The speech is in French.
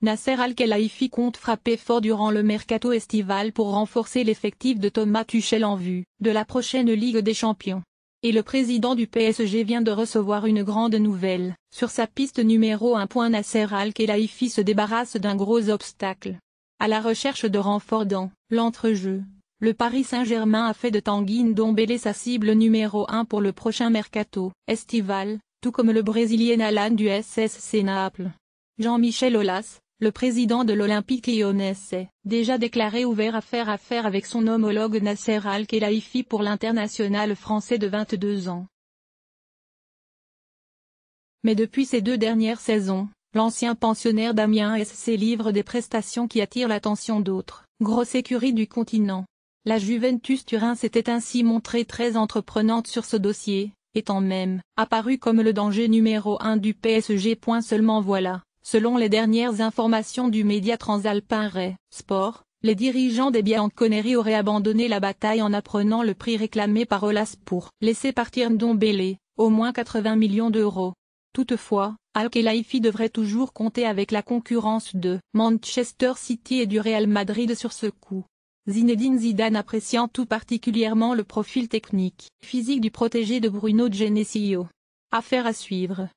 Nasser Al-Khelaifi compte frapper fort durant le mercato estival pour renforcer l'effectif de Thomas Tuchel en vue de la prochaine Ligue des Champions. Et le président du PSG vient de recevoir une grande nouvelle. Sur sa piste numéro 1. Nasser Al-Khelaifi se débarrasse d'un gros obstacle. À la recherche de renforts dans l'entrejeu, le Paris Saint-Germain a fait de Tanguy Ndombele sa cible numéro 1 pour le prochain mercato estival, tout comme le Brésilien Alan du SSC Naples. Jean-Michel le président de l'Olympique lyonnais s'est déjà déclaré ouvert à faire affaire avec son homologue Nasser Al-Khelaifi pour l'international français de 22 ans. Mais depuis ces deux dernières saisons, l'ancien pensionnaire d'Amiens SC livre des prestations qui attirent l'attention d'autres grosses écuries du continent. La Juventus Turin s'était ainsi montrée très entreprenante sur ce dossier, étant même apparue comme le danger numéro un du PSG. Seulement voilà, Selon les dernières informations du média transalpin Ray Sport, les dirigeants des Bianconeri auraient abandonné la bataille en apprenant le prix réclamé par Olas pour laisser partir Ndombele, au moins 80 millions d'euros. Toutefois, al Khelaifi devrait toujours compter avec la concurrence de Manchester City et du Real Madrid sur ce coup. Zinedine Zidane appréciant tout particulièrement le profil technique physique du protégé de Bruno Genesio. Affaire à suivre.